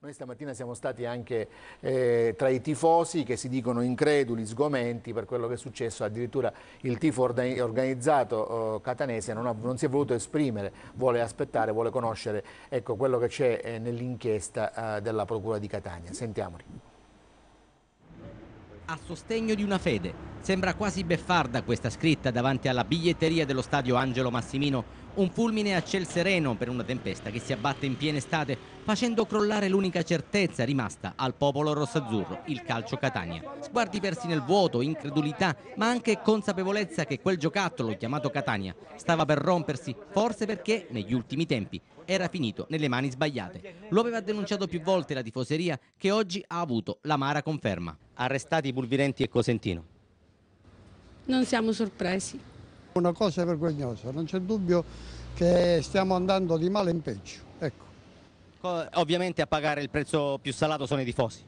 Noi stamattina siamo stati anche eh, tra i tifosi che si dicono increduli, sgomenti per quello che è successo, addirittura il tifo organizzato eh, catanese non, ha, non, si è voluto esprimere, vuole aspettare, vuole conoscere ecco, quello che c'è eh, nell'inchiesta eh, della Procura di Catania. Sentiamoli. A sostegno di una fede, Sembra quasi beffarda questa scritta davanti alla biglietteria dello stadio Angelo Massimino, un fulmine a ciel sereno per una tempesta che si abbatte in piena estate, facendo crollare l'unica certezza rimasta al popolo rossazzurro, il calcio Catania. Sguardi persi nel vuoto, incredulità, ma anche consapevolezza che quel giocattolo chiamato Catania stava per rompersi, forse perché negli ultimi tempi era finito nelle mani sbagliate. Lo aveva denunciato più volte la tifoseria che oggi ha avuto l'amara conferma. Arrestati Pulvirenti e Cosentino. Non siamo sorpresi. Una cosa vergognosa, non c'è dubbio che stiamo andando di male in peggio. Ecco. Ovviamente a pagare il prezzo più salato sono i tifosi.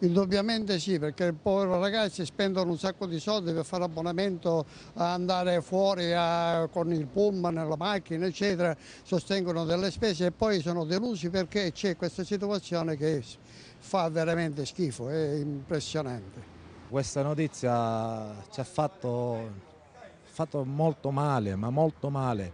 Indubbiamente sì, perché i poveri ragazzi spendono un sacco di soldi per fare abbonamento, andare fuori a, con il pullman, la macchina, eccetera, sostengono delle spese e poi sono delusi perché c'è questa situazione che fa veramente schifo, è impressionante. Questa notizia ci ha fatto, fatto molto male, ma molto male.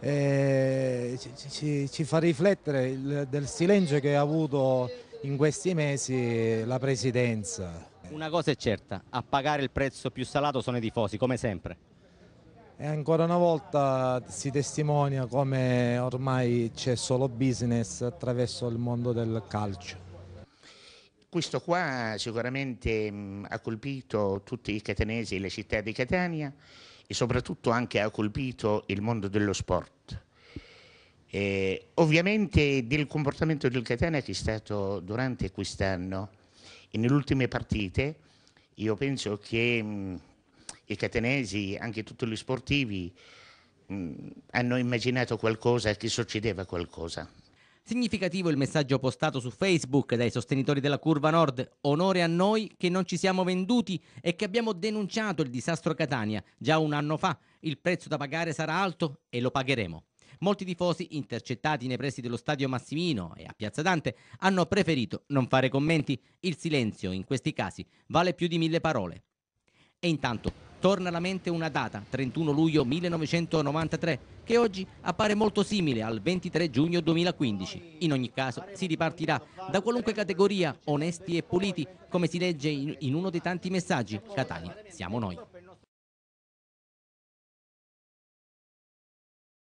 Ci, ci, ci, fa riflettere il, del silenzio che ha avuto in questi mesi la presidenza. Una cosa è certa, a pagare il prezzo più salato sono i tifosi, come sempre. E ancora una volta si testimonia come ormai c'è solo business attraverso il mondo del calcio. Questo qua sicuramente mh, ha colpito tutti i catanesi e la città di Catania e soprattutto anche ha colpito il mondo dello sport. Eh, ovviamente del comportamento del Catania che è stato durante quest'anno e nelle ultime partite, io penso che mh, i catanesi, anche tutti gli sportivi, mh, hanno immaginato qualcosa, che succedeva qualcosa. Significativo il messaggio postato su Facebook dai sostenitori della Curva Nord, onore a noi che non ci siamo venduti e che abbiamo denunciato il disastro Catania già un anno fa, il prezzo da pagare sarà alto e lo pagheremo. Molti tifosi intercettati nei pressi dello stadio Massimino e a Piazza Dante hanno preferito non fare commenti, il silenzio in questi casi vale più di mille parole. E intanto torna alla mente una data, 31 luglio 1993, che oggi appare molto simile al 23 giugno 2015. In ogni caso si ripartirà da qualunque categoria, onesti e puliti, come si legge in uno dei tanti messaggi. Catania, siamo noi.